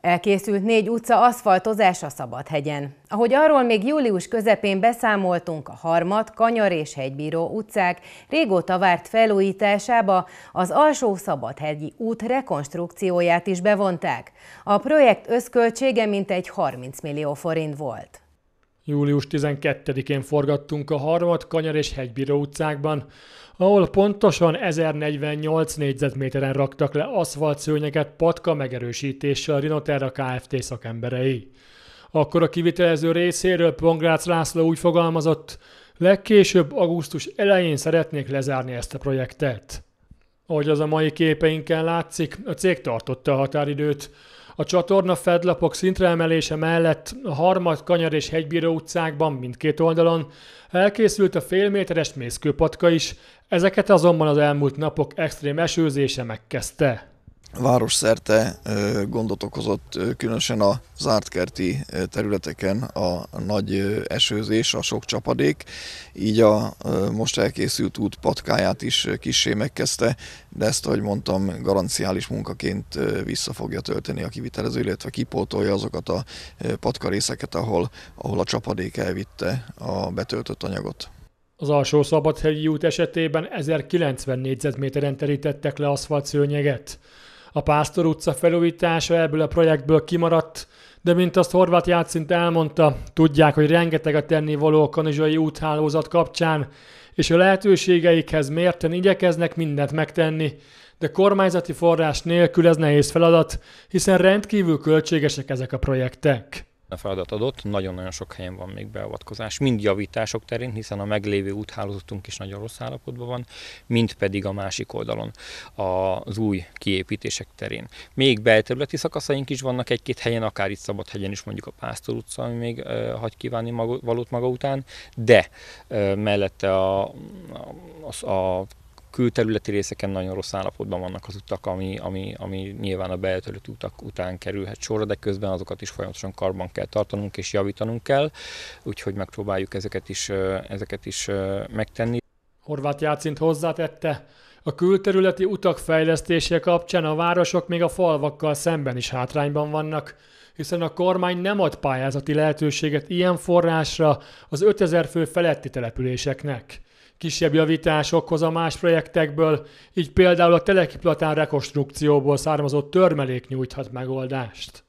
Elkészült négy utca aszfaltozása Szabadhegyen. Ahogy arról még július közepén beszámoltunk, a harmad, Kanyar és Hegybíró utcák régóta várt felújításába az alsó Szabadhegyi út rekonstrukcióját is bevonták. A projekt összköltsége mintegy 30 millió forint volt. Július 12-én forgattunk a harmad Kanyar és Hegybíró utcákban, ahol pontosan 1048 négyzetméteren raktak le aszfaltszőnyeket patka megerősítéssel Rinoterra Kft. szakemberei. Akkor a kivitelező részéről Pongrácz László úgy fogalmazott, legkésőbb augusztus elején szeretnék lezárni ezt a projektet. Ahogy az a mai képeinken látszik, a cég tartotta a határidőt, a csatorna fedlapok szintre emelése mellett a harmad kanyar és hegybíró utcákban mindkét oldalon elkészült a félméteres mészkőpatka is, ezeket azonban az elmúlt napok extrém esőzése megkezdte városszerte gondot okozott, különösen a zártkerti területeken a nagy esőzés, a sok csapadék, így a most elkészült út patkáját is kissé megkezdte, de ezt, ahogy mondtam, garanciális munkaként vissza fogja tölteni a kivitelező, illetve kipótolja azokat a patkarészeket, ahol, ahol a csapadék elvitte a betöltött anyagot. Az alsó szabadhelyi út esetében 1090 négyzetméteren terítettek le aszfalt szőnyeget a Pásztor utca felújítása ebből a projektből kimaradt, de mint azt Horváth Játszint elmondta, tudják, hogy rengeteg a tennivaló a kanizsai úthálózat kapcsán, és a lehetőségeikhez mérten igyekeznek mindent megtenni, de kormányzati forrás nélkül ez nehéz feladat, hiszen rendkívül költségesek ezek a projektek. A feladat adott, nagyon-nagyon sok helyen van még beavatkozás, mind javítások terén, hiszen a meglévő úthálózatunk is nagyon rossz állapotban van, mind pedig a másik oldalon, az új kiépítések terén. Még belterületi szakaszaink is vannak egy-két helyen, akár itt Szabadhegyen is mondjuk a Pásztor utca, ami még e, hagy kívánni maga, valót maga után, de e, mellette a, a, a, a külterületi részeken nagyon rossz állapotban vannak az utak, ami, ami, ami nyilván a bejelöltött utak után kerülhet sorra, de közben azokat is folyamatosan karban kell tartanunk és javítanunk kell, úgyhogy megpróbáljuk ezeket is, ezeket is megtenni. Horváth Jácint hozzátette, a külterületi utak fejlesztése kapcsán a városok még a falvakkal szemben is hátrányban vannak, hiszen a kormány nem ad pályázati lehetőséget ilyen forrásra az 5000 fő feletti településeknek kisebb javításokhoz a más projektekből, így például a telekiplatán rekonstrukcióból származó törmelék nyújthat megoldást.